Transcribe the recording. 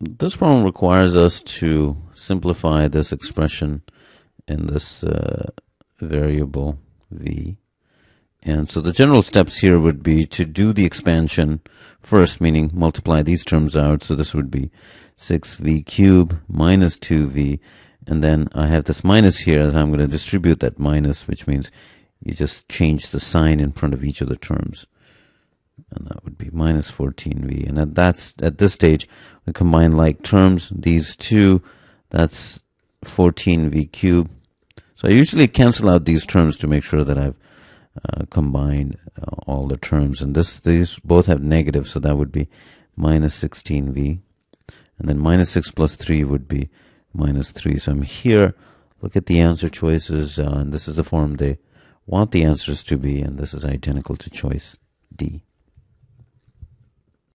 this problem requires us to simplify this expression in this uh, variable v. And so the general steps here would be to do the expansion first, meaning multiply these terms out. So this would be 6v cubed minus 2v. And then I have this minus here, and I'm going to distribute that minus, which means you just change the sign in front of each of the terms and that would be minus 14v. And at that's at this stage, we combine like terms. These two, that's 14v cubed. So I usually cancel out these terms to make sure that I've uh, combined uh, all the terms. And this these both have negative, so that would be minus 16v. And then minus 6 plus 3 would be minus 3. So I'm here. Look at the answer choices, uh, and this is the form they want the answers to be, and this is identical to choice D.